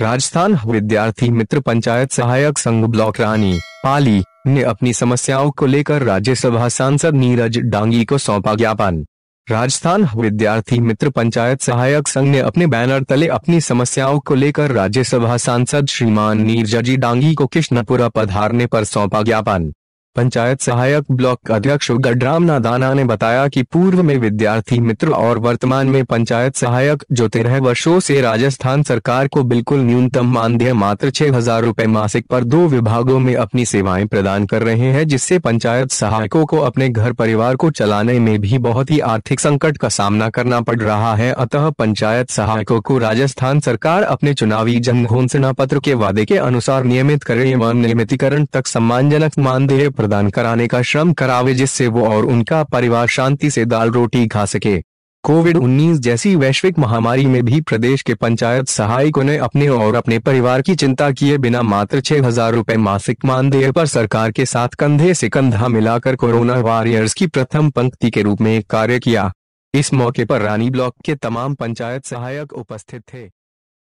राजस्थान विद्यार्थी मित्र पंचायत सहायक संघ ब्लॉक रानी पाली ने अपनी समस्याओं को लेकर राज्यसभा सांसद नीरज डांगी को सौंपा ज्ञापन राजस्थान विद्यार्थी मित्र पंचायत सहायक संघ ने अपने बैनर तले अपनी समस्याओं को लेकर राज्यसभा सांसद श्रीमान नीरजी डांगी को कृष्णपुरा पधारने पर सौंपा ज्ञापन पंचायत सहायक ब्लॉक अध्यक्ष गडराम नादाना ने बताया कि पूर्व में विद्यार्थी मित्र और वर्तमान में पंचायत सहायक जो तेरह वर्षो से राजस्थान सरकार को बिल्कुल न्यूनतम मानदेय मात्र छह हजार रूपए मासिक पर दो विभागों में अपनी सेवाएं प्रदान कर रहे हैं जिससे पंचायत सहायकों को अपने घर परिवार को चलाने में भी बहुत ही आर्थिक संकट का सामना करना पड़ रहा है अतः पंचायत सहायकों को राजस्थान सरकार अपने चुनावी जन घोषणा पत्र के वादे के अनुसार नियमित करे एवं नियमितकरण तक सम्मानजनक मानदेय प्रदान कराने का श्रम करावे जिससे वो और उनका परिवार शांति से दाल रोटी खा सके कोविड 19 जैसी वैश्विक महामारी में भी प्रदेश के पंचायत सहायकों ने अपने और अपने परिवार की चिंता किए बिना मात्र छह हजार रूपए मासिक मानदेय पर सरकार के साथ कंधे से कंधा मिलाकर कोरोना वॉरियर्स की प्रथम पंक्ति के रूप में कार्य किया इस मौके पर रानी ब्लॉक के तमाम पंचायत सहायक उपस्थित थे